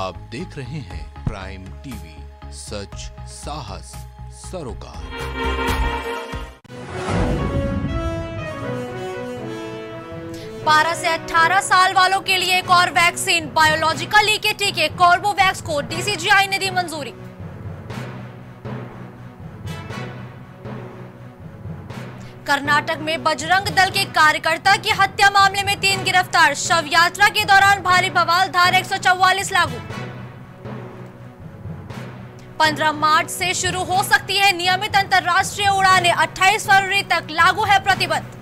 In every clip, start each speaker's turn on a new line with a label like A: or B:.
A: आप देख रहे हैं प्राइम टीवी सच साहस सरोकार
B: बारह से 18 साल वालों के लिए एक और वैक्सीन बायोलॉजिकली के टीके कोर्बोवैक्स को डीसीजीआई ने दी मंजूरी कर्नाटक में बजरंग दल के कार्यकर्ता की हत्या मामले में तीन गिरफ्तार शव यात्रा के दौरान भारी बवाल धारा एक लागू 15 मार्च से शुरू हो सकती है नियमित अंतर्राष्ट्रीय उड़ाने 28 फरवरी तक लागू है प्रतिबंध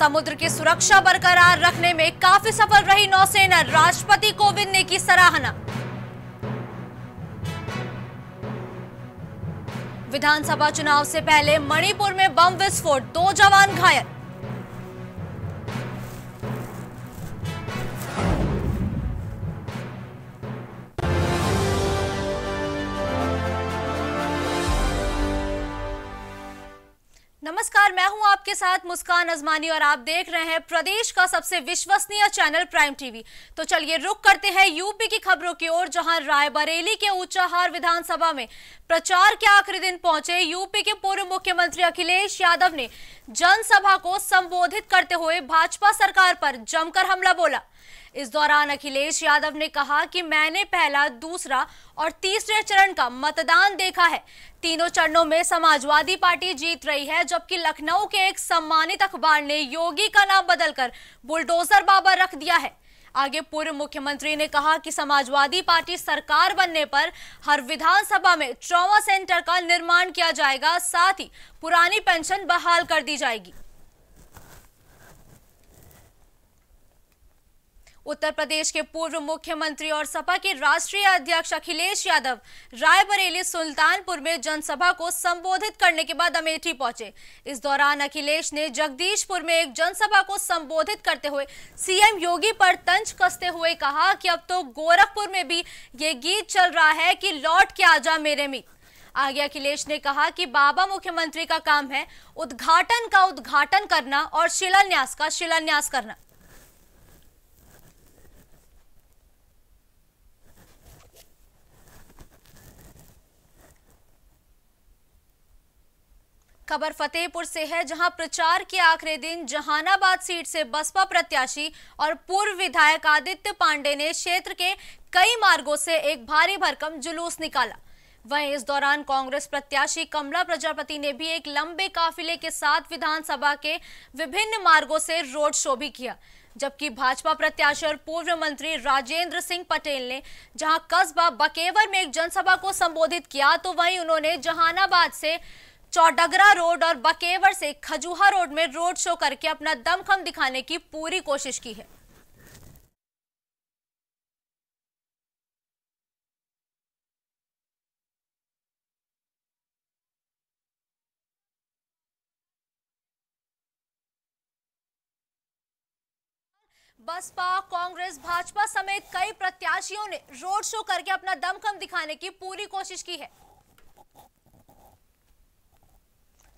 B: समुद्र की सुरक्षा बरकरार रखने में काफी सफल रही नौसेना राष्ट्रपति कोविंद ने की सराहना विधानसभा चुनाव से पहले मणिपुर में बम विस्फोट दो जवान घायल नमस्कार मैं हूं आपके साथ मुस्कान अजमानी और आप देख रहे हैं प्रदेश का सबसे विश्वसनीय चैनल प्राइम टीवी तो चलिए रुक करते हैं यूपी की खबरों की ओर जहां रायबरेली के ऊंचाहार विधानसभा में प्रचार के आखिरी दिन पहुंचे यूपी के पूर्व मुख्यमंत्री अखिलेश यादव ने जनसभा को संबोधित करते हुए भाजपा सरकार पर जमकर हमला बोला इस दौरान अखिलेश यादव ने कहा कि मैंने पहला दूसरा और तीसरे चरण का मतदान देखा है तीनों चरणों में समाजवादी पार्टी जीत रही है जबकि लखनऊ के एक सम्मानित अखबार ने योगी का नाम बदलकर बुलडोजर बाबा रख दिया है आगे पूर्व मुख्यमंत्री ने कहा कि समाजवादी पार्टी सरकार बनने पर हर विधानसभा में ट्रॉमा सेंटर का निर्माण किया जाएगा साथ ही पुरानी पेंशन बहाल कर दी जाएगी उत्तर प्रदेश के पूर्व मुख्यमंत्री और सपा के राष्ट्रीय अध्यक्ष अखिलेश यादव रायबरेली सुल्तानपुर में जनसभा को संबोधित करने के बाद अमेठी पहुंचे इस दौरान अखिलेश ने जगदीशपुर में एक जनसभा को संबोधित करते हुए सीएम योगी पर तंज कसते हुए कहा कि अब तो गोरखपुर में भी ये गीत चल रहा है कि लौट के आ जा मेरे में आगे अखिलेश ने कहा कि बाबा मुख्यमंत्री का काम है उद्घाटन का उद्घाटन करना और शिलान्यास का शिलान्यास करना खबर फतेहपुर से है जहां प्रचार के आखिरी दिन जहानाबाद सीट से बसपा प्रत्याशी और पूर्व विधायक आदित्य पांडे ने क्षेत्र के कई मार्गों से एक भारी भरकम जुलूस निकाला वहीं इस दौरान कांग्रेस प्रत्याशी कमला प्रजापति ने भी एक लंबे काफिले के साथ विधानसभा के विभिन्न मार्गों से रोड शो भी किया जबकि भाजपा प्रत्याशी और पूर्व मंत्री राजेंद्र सिंह पटेल ने जहां कस्बा बकेवर में एक जनसभा को संबोधित किया तो वहीं उन्होंने जहानाबाद से चौडगरा रोड और बकेवर से खजुहा रोड में रोड शो करके अपना दमखम दिखाने की पूरी कोशिश की है बसपा कांग्रेस भाजपा समेत कई प्रत्याशियों ने रोड शो करके अपना दमखम दिखाने की पूरी कोशिश की है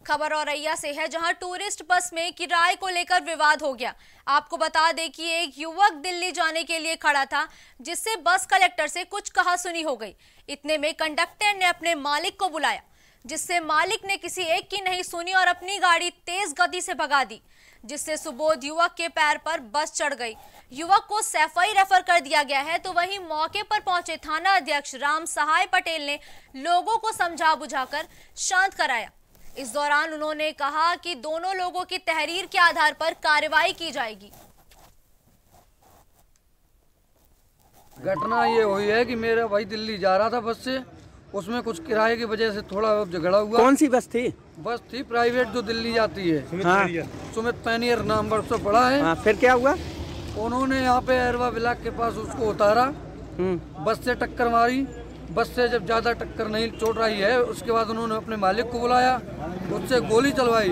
B: खबर औरैया से है जहां टूरिस्ट बस में किराए को लेकर विवाद हो गया आपको बता दें कि एक युवक दिल्ली जाने के लिए खड़ा था जिससे बस कलेक्टर से कुछ कहा सुनी हो गई इतने में कंडक्टर ने अपने मालिक को बुलाया जिससे मालिक ने किसी एक की नहीं सुनी और अपनी गाड़ी तेज गति से भगा दी जिससे सुबोध युवक के पैर पर बस चढ़ गई युवक को सैफई रेफर कर दिया गया है तो वहीं मौके पर पहुंचे थाना अध्यक्ष राम सहाय पटेल ने लोगों को समझा बुझाकर शांत कराया इस दौरान उन्होंने कहा कि दोनों लोगों की तहरीर के आधार पर कार्रवाई की जाएगी
C: घटना ये हुई है कि मेरा भाई दिल्ली जा रहा था बस से उसमें कुछ किराए की वजह से थोड़ा झगड़ा हुआ कौन सी बस थी बस थी प्राइवेट जो दिल्ली जाती है हाँ। सुमित पैनियर नाम वर्ष पड़ा है हाँ, फिर क्या हुआ उन्होंने यहाँ पे अरवा ब्लाक के पास उसको उतारा हम्म। बस से टक्कर मारी बस से जब ज़्यादा टक्कर नहीं चोट रही है उसके बाद उन्होंने अपने मालिक को बुलाया उससे गोली चलवाई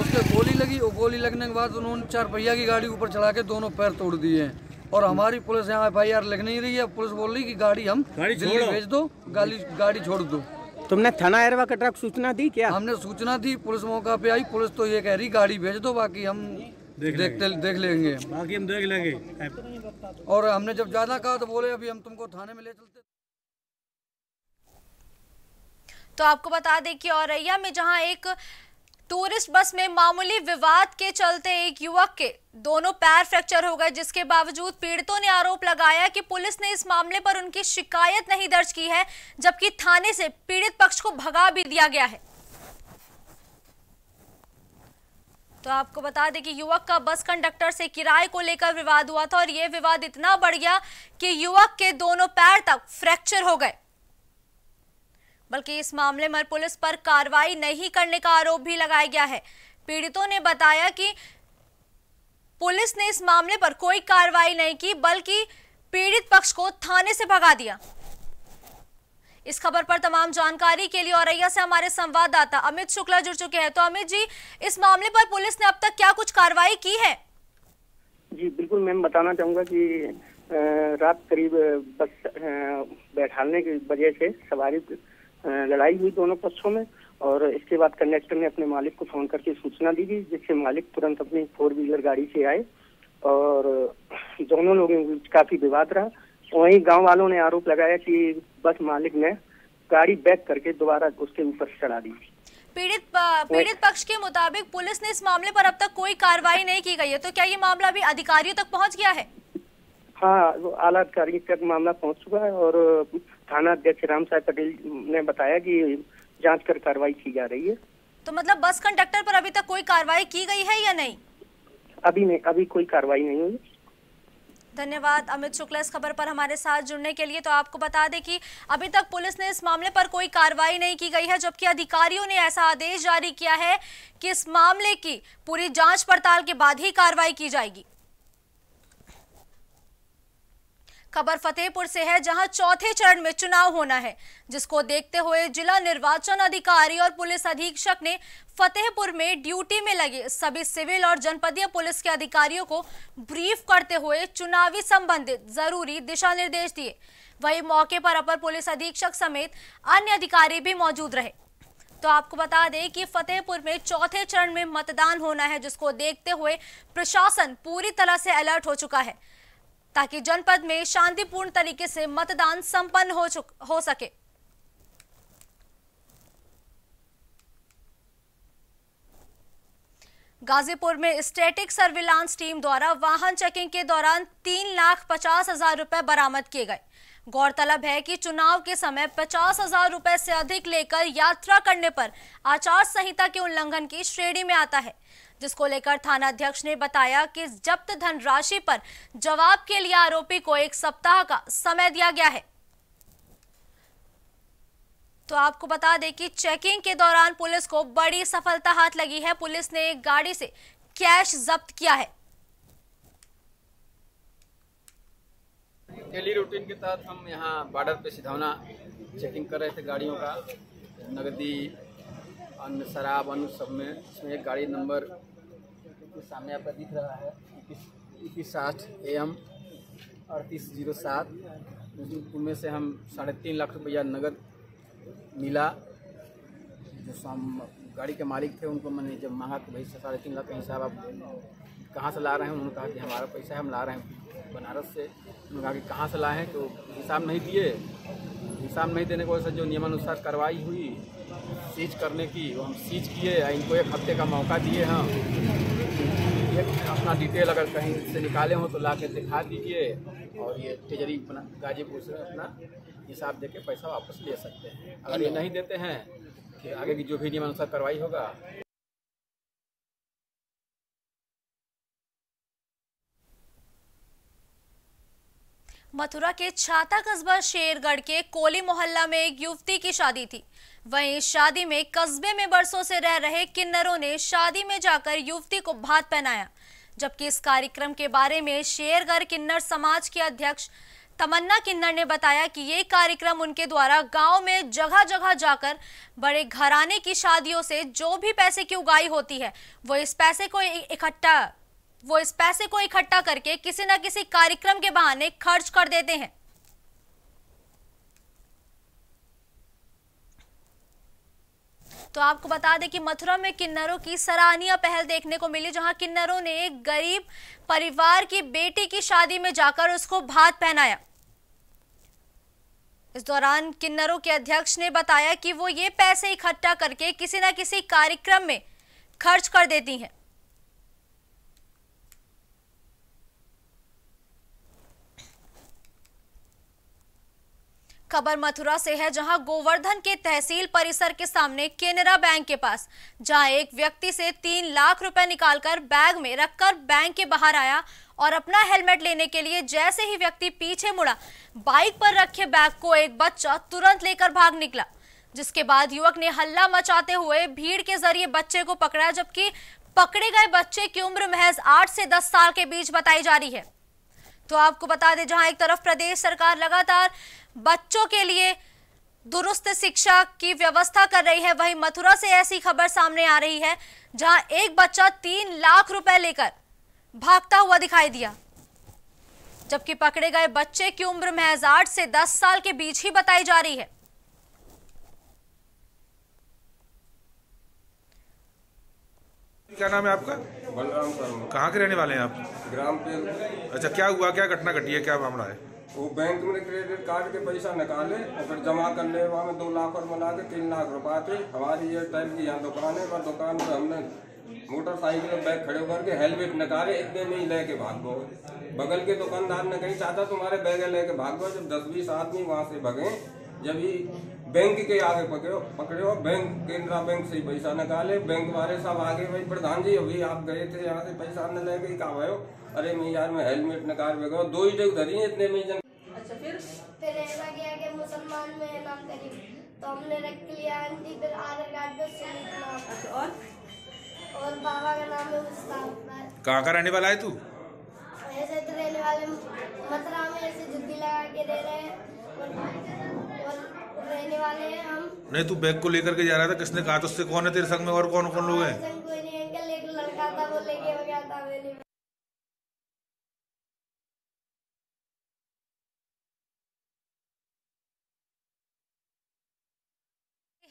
C: उससे गोली लगी और गोली लगने के बाद उन्होंने चार पहिया की गाड़ी ऊपर चढ़ा के दोनों पैर तोड़ दिए और हमारी पुलिस यहाँ एफ आई आर लिख नहीं रही है पुलिस बोल रही कि गाड़ी हम दिल्ली भेज दो गाड़ी गाड़ी छोड़ दो तुमने थाना एरवा कटरा ट्रक सूचना दी क्या हमने सूचना दी पुलिस मौका पे आई पुलिस तो ये कह रही गाड़ी भेज दो बाकी हम देख देखते देख लेंगे बाकी हम देख लेंगे और हमने जब ज्यादा कहा तो बोले अभी हम तुमको थाने में ले चलते
B: तो आपको बता दें कि औरैया में जहां एक टूरिस्ट बस में मामूली विवाद के चलते एक युवक के दोनों पैर फ्रैक्चर हो गए जिसके बावजूद पीड़ितों ने आरोप लगाया कि पुलिस ने इस मामले पर उनकी शिकायत नहीं दर्ज की है जबकि थाने से पीड़ित पक्ष को भगा भी दिया गया है तो आपको बता दें कि युवक का बस कंडक्टर से किराए को लेकर विवाद हुआ था और यह विवाद इतना बढ़ गया कि युवक के दोनों पैर तक फ्रैक्चर हो गए बल्कि इस मामले में पुलिस पर कार्रवाई नहीं करने का आरोप भी लगाया गया है पीड़ितों ने बताया कि पुलिस ने इस मामले पर कोई कार्रवाई नहीं की बल्कि पीड़ित पक्ष को थाने से भगा दिया इस खबर पर तमाम जानकारी के लिए औरैया से हमारे संवाददाता अमित शुक्ला जुड़ चुके हैं तो अमित जी इस मामले पर पुलिस ने अब तक क्या कुछ कार्रवाई की है
C: जी बिल्कुल मैम बताना चाहूंगा कि रात करीब बस बैठाने की वजह से सवारी लड़ाई हुई दोनों पक्षों में और इसके बाद कंडक्टर ने अपने मालिक को फोन करके सूचना दी गई जिससे मालिक तुरंत अपनी फोर व्हीलर गाड़ी से आए और दोनों लोगों के बीच काफी विवाद रहा वहीं गांव वालों ने आरोप लगाया कि बस मालिक ने गाड़ी बैक करके दोबारा उसके ऊपर चढ़ा दी
B: पीड़ित पीड़ित पक्ष के मुताबिक पुलिस ने इस मामले पर अब तक कोई कार्रवाई नहीं की गई है तो क्या ये मामला अभी अधिकारियों तक पहुंच गया है
C: हाँ आला अधिकारी तक मामला पहुंच चुका है और थाना अध्यक्ष राम साहब पटेल ने बताया कि जांच कर कार्रवाई की जा रही है
B: तो मतलब बस कंडक्टर पर अभी तक कोई कार्रवाई की गई है या नहीं
C: अभी नहीं अभी कोई कार्रवाई नहीं हुई
B: धन्यवाद अमित शुक्ला इस खबर पर हमारे साथ जुड़ने के लिए तो आपको बता दें कि अभी तक पुलिस ने इस मामले पर कोई कार्रवाई नहीं की गई है जबकि अधिकारियों ने ऐसा आदेश जारी किया है कि इस मामले की पूरी जांच पड़ताल के बाद ही कार्रवाई की जाएगी खबर फतेहपुर से है जहां चौथे चरण में चुनाव होना है जिसको देखते हुए जिला निर्वाचन अधिकारी और पुलिस अधीक्षक ने फतेहपुर में ड्यूटी में लगे सभी सिविल और जनपदीय पुलिस के अधिकारियों को ब्रीफ करते हुए चुनावी संबंधित जरूरी दिशा निर्देश दिए वही मौके पर अपर पुलिस अधीक्षक समेत अन्य अधिकारी भी मौजूद रहे तो आपको बता दें कि फतेहपुर में चौथे चरण में मतदान होना है जिसको देखते हुए प्रशासन पूरी तरह से अलर्ट हो चुका है ताकि जनपद में शांतिपूर्ण तरीके से मतदान संपन्न हो, हो सके गाजीपुर में स्टैटिक सर्विलांस टीम द्वारा वाहन चेकिंग के दौरान तीन लाख पचास हजार रुपए बरामद किए गए गौरतलब है कि चुनाव के समय पचास हजार रुपए से अधिक लेकर यात्रा करने पर आचार संहिता के उल्लंघन की श्रेणी में आता है जिसको लेकर थाना अध्यक्ष ने बताया कि जब्त धनराशि पर जवाब के लिए आरोपी को एक सप्ताह का समय दिया गया है तो आपको बता दें कि चेकिंग के दौरान पुलिस को बड़ी सफलता हाथ लगी है पुलिस ने एक गाड़ी से कैश जब्त किया है
A: डेली रूटीन के तहत हम यहाँ बॉर्डर पे सिधौना चेकिंग कर रहे थे गाड़ियों का नगदी अन्य शराब अन्य सब में इसमें एक गाड़ी नंबर तो सामने आपका दिख रहा है इक्कीस साठ ए एम अड़तीस जीरो सात उनमें से हम साढ़े तीन लाख रुपया नगद मिला जो हम गाड़ी के मालिक थे उनको मैंने जब मांगा कि भाई साढ़े तीन लाख का हिसाब आप कहाँ से ला रहे हैं उन्होंने कहा कि हमारा पैसा है हम ला रहे हैं बनारस से उन्होंने कहा कि कहाँ से लाए हैं तो हिसाब नहीं दिए हिसाब नहीं देने की वजह से जो नियमानुसार कार्रवाई हुई सीज करने की वो हम सीज किए इनको एक हफ्ते का मौका दिए हम हाँ। अपना डिटेल अगर कहीं से निकाले हों तो ला के दिखा दीजिए और ये ट्रेजरी अपना गाजीपुर से अपना हिसाब दे के पैसा वापस ले सकते हैं अगर ये नहीं देते हैं
B: कि आगे की जो भी
A: नियमानुसार कार्रवाई होगा
B: मथुरा के छाता कस्बा शेरगढ़ के कोली मोहल्ला में एक युवती की शादी थी वहीं शादी में कस्बे में बरसों से रह रहे किन्नरों ने शादी में जाकर युवती को भात पहनाया जबकि इस कार्यक्रम के बारे में शेरगढ़ किन्नर समाज के अध्यक्ष तमन्ना किन्नर ने बताया कि ये कार्यक्रम उनके द्वारा गांव में जगह जगह जाकर बड़े घराने की शादियों से जो भी पैसे की उगाई होती है वो इस पैसे को इकट्ठा वो इस पैसे को इकट्ठा करके किसी न किसी कार्यक्रम के बहाने खर्च कर देते हैं तो आपको बता दें कि मथुरा में किन्नरों की सराहनीय पहल देखने को मिली जहां किन्नरों ने एक गरीब परिवार की बेटी की शादी में जाकर उसको भात पहनाया इस दौरान किन्नरों के अध्यक्ष ने बताया कि वो ये पैसे इकट्ठा करके किसी न किसी कार्यक्रम में खर्च कर देती हैं खबर मथुरा से है जहां गोवर्धन के तहसील परिसर के सामने केनरा बैंक के पास जहां एक व्यक्ति से तीन लाख रुपए निकालकर बैग में रखकर बैंक के बाहर आया और अपना हेलमेट लेने के लिए जैसे ही व्यक्ति पीछे मुड़ा बाइक पर रखे बैग को एक बच्चा तुरंत लेकर भाग निकला जिसके बाद युवक ने हल्ला मचाते हुए भीड़ के जरिए बच्चे को पकड़ा जबकि पकड़े गए बच्चे की उम्र महज आठ से दस साल के बीच बताई जा रही है तो आपको बता दें जहां एक तरफ प्रदेश सरकार लगातार बच्चों के लिए दुरुस्त शिक्षा की व्यवस्था कर रही है वहीं मथुरा से ऐसी खबर सामने आ रही है जहां एक बच्चा तीन लाख रुपए लेकर भागता हुआ दिखाई दिया जबकि पकड़े गए बच्चे की उम्र महज आठ से दस साल के बीच ही बताई जा रही है
A: क्या नाम है आपका बलराम शर्मा कहाँ के रहने वाले हैं आप ग्राम पे अच्छा क्या हुआ क्या घटना घटी है क्या मामला है वो बैंक में क्रेडिट कार्ड के पैसा निकाले और फिर जमा वहाँ में दो लाख और मिला के तीन लाख रुपए थे हमारी ये टाइप की यहाँ दुकान है पर दुकान पर हमने मोटरसाइकिल में बैग खड़े करके हेलमेट निकाले इतने में ही लेके भाग गए बगल के दुकानदार ने कहीं चाहता तुम्हारे बैग लेके भाग गए जब दस बीस आदमी वहाँ से भगे जब ही बैंक के आगे पकड़ो पकड़ो बैंक केनरा बैंक से पैसा निकाले बैंक वाले साहब आगे भाई प्रधान जी अभी आप गए थे यहाँ से पैसा न लेके कहा भाई अरे मैं यार मैं हेलमेट निकाल में गया दो ही जगह धरी इतने में जन
C: अच्छा फिर फिर ऐसा किया कि मुसलमान में नाम करी तो हमने रख लिया
B: आंटी फिर आधार कार्ड पे अच्छा और और बाबा का नाम है मुस्ताक
A: कहाँ का रहने वाला है तू
C: ऐसे तो रहने वाले मथुरा में ऐसे जुद्दी लगा के रह रहे हैं रहने वाले हैं हम नहीं तू बैग को लेकर के जा रहा था किसने कहा उससे कौन है तेरे संग में और कौन कौन लोग हैं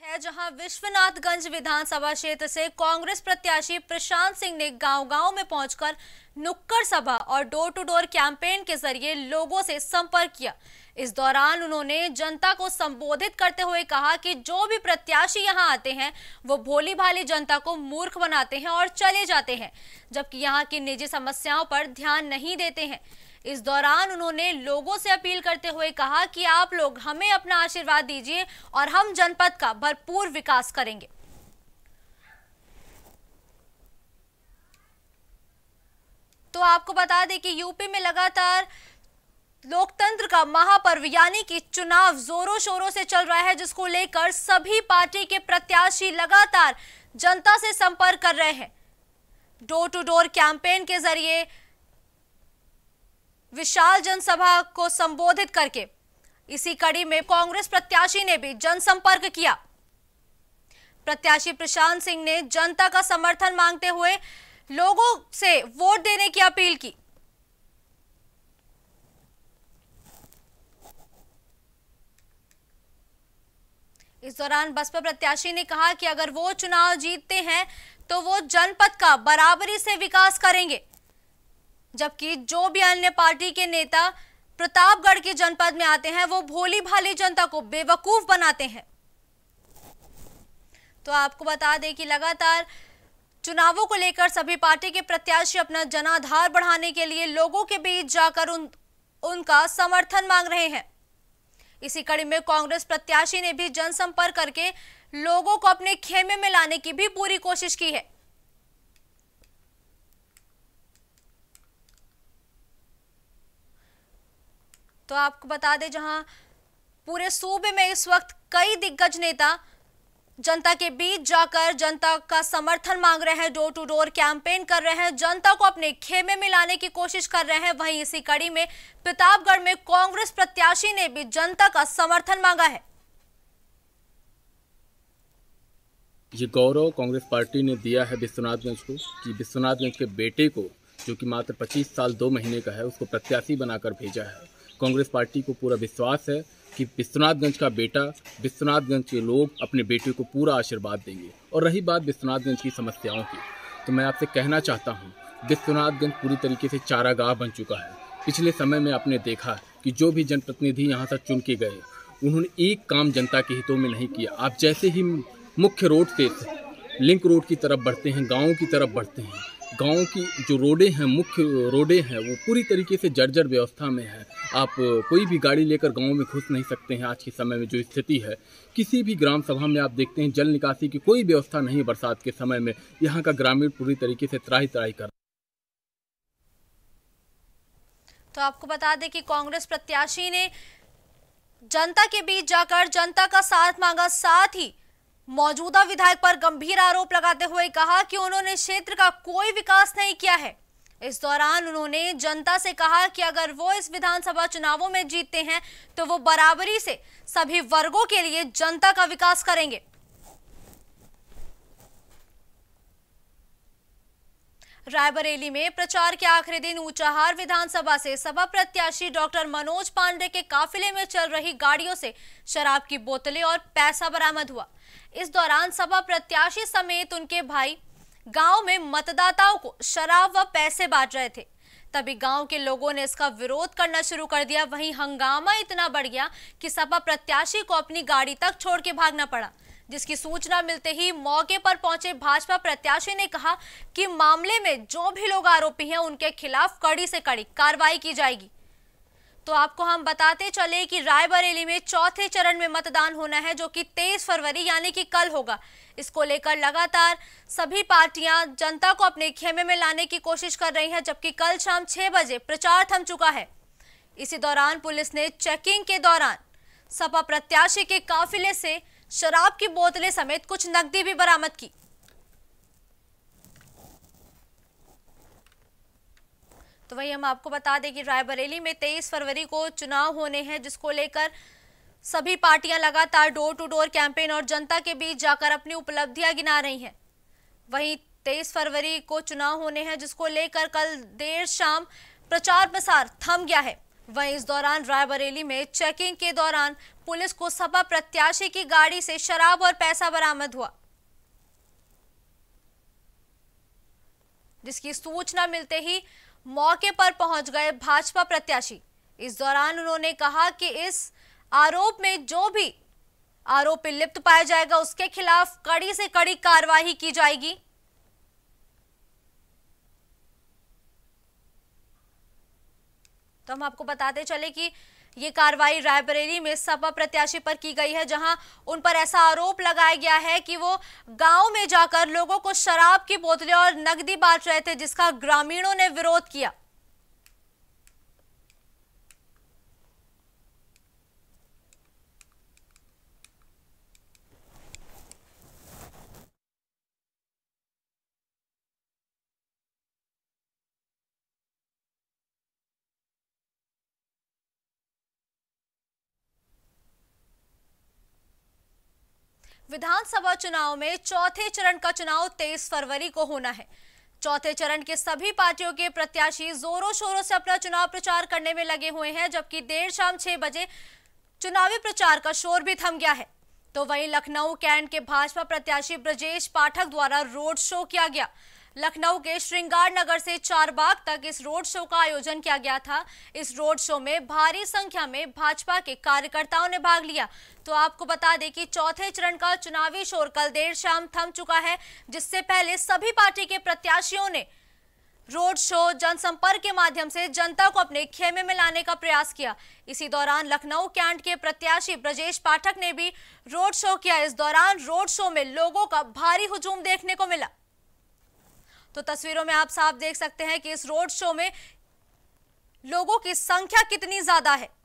B: है जहां विश्वनाथगंज विधानसभा क्षेत्र से कांग्रेस प्रत्याशी प्रशांत सिंह ने गांव-गांव में पहुंचकर नुक्कड़ सभा और डोर टू डोर कैंपेन के जरिए लोगों से संपर्क किया इस दौरान उन्होंने जनता को संबोधित करते हुए कहा कि जो भी प्रत्याशी यहां आते हैं वो भोली भाली जनता को मूर्ख बनाते हैं और चले जाते हैं जबकि यहां की निजी समस्याओं पर ध्यान नहीं देते हैं इस दौरान उन्होंने लोगों से अपील करते हुए कहा कि आप लोग हमें अपना आशीर्वाद दीजिए और हम जनपद का भरपूर विकास करेंगे तो आपको बता दें कि यूपी में लगातार लोकतंत्र का महापर्व यानी कि चुनाव जोरों शोरों से चल रहा है जिसको लेकर सभी पार्टी के प्रत्याशी लगातार जनता से संपर्क कर रहे हैं डोर टू डोर कैंपेन के जरिए विशाल जनसभा को संबोधित करके इसी कड़ी में कांग्रेस प्रत्याशी ने भी जनसंपर्क किया प्रत्याशी प्रशांत सिंह ने जनता का समर्थन मांगते हुए लोगों से वोट देने की अपील की इस दौरान बसपा प्रत्याशी ने कहा कि अगर वो चुनाव जीतते हैं तो वो जनपद का बराबरी से विकास करेंगे जबकि जो भी अन्य पार्टी के नेता प्रतापगढ़ के जनपद में आते हैं वो भोली भाली जनता को बेवकूफ बनाते हैं तो आपको बता दें कि लगातार चुनावों को लेकर सभी पार्टी के प्रत्याशी अपना जनाधार बढ़ाने के लिए लोगों के बीच जाकर उन उनका समर्थन मांग रहे हैं इसी कड़ी में कांग्रेस प्रत्याशी ने भी जनसंपर्क करके लोगों को अपने खेमे में लाने की भी पूरी कोशिश की है तो आपको बता दें जहां पूरे सूबे में इस वक्त कई दिग्गज नेता जनता के बीच जाकर जनता का समर्थन मांग रहे हैं डोर टू डोर कैंपेन कर रहे हैं जनता को अपने खेमे में लाने की कोशिश कर रहे हैं वहीं इसी कड़ी में प्रतापगढ़ में कांग्रेस प्रत्याशी ने भी जनता का समर्थन मांगा है
A: ये गौरव कांग्रेस पार्टी ने दिया है विश्वनाथगंज को कि विश्वनाथगंज के बेटे को जो कि मात्र 25 साल दो महीने का है उसको प्रत्याशी बनाकर भेजा है कांग्रेस पार्टी को पूरा विश्वास है कि विश्वनाथगंज का बेटा विश्वनाथगंज के लोग अपने बेटे को पूरा आशीर्वाद देंगे और रही बात विश्वनाथगंज की समस्याओं की तो मैं आपसे कहना चाहता हूँ विश्वनाथगंज पूरी तरीके से चारागाह बन चुका है पिछले समय में आपने देखा कि जो भी जनप्रतिनिधि यहाँ से चुन के गए उन्होंने एक काम जनता के हितों में नहीं किया आप जैसे ही मुख्य रोड से लिंक रोड की तरफ बढ़ते हैं गाँव की तरफ बढ़ते हैं गांव की जो रोडें हैं मुख्य रोडें हैं वो पूरी तरीके से जर्जर व्यवस्था में है आप कोई भी गाड़ी लेकर गांव में घुस नहीं सकते हैं आज के समय में जो स्थिति है किसी भी ग्राम सभा में आप देखते हैं जल निकासी की कोई व्यवस्था नहीं बरसात के समय में यहाँ का ग्रामीण पूरी तरीके से त्राही त्राही कर
B: तो आपको बता दें कि कांग्रेस प्रत्याशी ने जनता के बीच जाकर जनता का साथ मांगा साथ ही मौजूदा विधायक पर गंभीर आरोप लगाते हुए कहा कि उन्होंने क्षेत्र का कोई विकास नहीं किया है इस दौरान उन्होंने जनता से कहा कि अगर वो इस विधानसभा चुनावों में जीतते हैं तो वो बराबरी से सभी वर्गों के लिए जनता का विकास करेंगे रायबरेली में प्रचार के आखिरी दिन ऊंचाहार विधानसभा से सभा प्रत्याशी डॉक्टर मनोज पांडे के काफिले में चल रही गाड़ियों से शराब की बोतलें और पैसा बरामद हुआ इस दौरान सपा प्रत्याशी समेत उनके भाई गांव में मतदाताओं को शराब व पैसे बांट रहे थे तभी गांव के लोगों ने इसका विरोध करना शुरू कर दिया वहीं हंगामा इतना बढ़ गया कि सपा प्रत्याशी को अपनी गाड़ी तक छोड़ के भागना पड़ा जिसकी सूचना मिलते ही मौके पर पहुंचे भाजपा प्रत्याशी ने कहा कि मामले में जो भी लोग आरोपी हैं उनके खिलाफ कड़ी से कड़ी कार्रवाई की जाएगी तो आपको हम बताते चले कि रायबरेली में चौथे चरण में मतदान होना है जो कि 23 फरवरी यानी कि कल होगा इसको लेकर लगातार सभी पार्टियां जनता को अपने खेमे में लाने की कोशिश कर रही हैं जबकि कल शाम 6 बजे प्रचार थम चुका है इसी दौरान पुलिस ने चेकिंग के दौरान सपा प्रत्याशी के काफिले से शराब की बोतलें समेत कुछ नकदी भी बरामद की तो वही हम आपको बता दें कि रायबरेली में तेईस फरवरी को चुनाव होने हैं जिसको लेकर सभी पार्टियां लगातार डोर टू डोर कैंपेन और जनता के बीच जाकर अपनी उपलब्धियां गिना रही हैं वहीं 23 फरवरी को चुनाव होने हैं जिसको लेकर कल देर शाम प्रचार प्रसार थम गया है वहीं इस दौरान रायबरेली में चेकिंग के दौरान पुलिस को सपा प्रत्याशी की गाड़ी से शराब और पैसा बरामद हुआ जिसकी सूचना मिलते ही मौके पर पहुंच गए भाजपा प्रत्याशी इस दौरान उन्होंने कहा कि इस आरोप में जो भी आरोपी लिप्त पाया जाएगा उसके खिलाफ कड़ी से कड़ी कार्रवाई की जाएगी तो हम आपको बताते चले कि ये कार्रवाई रायबरेली में सपा प्रत्याशी पर की गई है जहां उन पर ऐसा आरोप लगाया गया है कि वो गांव में जाकर लोगों को शराब की बोतलें और नकदी बांट रहे थे जिसका ग्रामीणों ने विरोध किया विधानसभा चुनाव में चौथे चरण का चुनाव 23 फरवरी को होना है चौथे चरण के सभी पार्टियों के प्रत्याशी जोरों शोरों से अपना चुनाव प्रचार करने में लगे हुए हैं जबकि देर शाम छह बजे चुनावी प्रचार का शोर भी थम गया है तो वहीं लखनऊ कैंट के भाजपा प्रत्याशी ब्रजेश पाठक द्वारा रोड शो किया गया लखनऊ के श्रृंगार नगर से चारबाग तक इस रोड शो का आयोजन किया गया था इस रोड शो में भारी संख्या में भाजपा के कार्यकर्ताओं ने भाग लिया तो आपको बता दें कि चौथे चरण का चुनावी शोर कल देर शाम थम चुका है जिससे पहले सभी पार्टी के प्रत्याशियों ने रोड शो जनसंपर्क के माध्यम से जनता को अपने खेमे में लाने का प्रयास किया इसी दौरान लखनऊ कैंट के प्रत्याशी ब्रजेश पाठक ने भी रोड शो किया इस दौरान रोड शो में लोगों का भारी हुजूम देखने को मिला तो तस्वीरों में आप साफ देख सकते हैं कि इस रोड शो में लोगों की संख्या कितनी ज्यादा है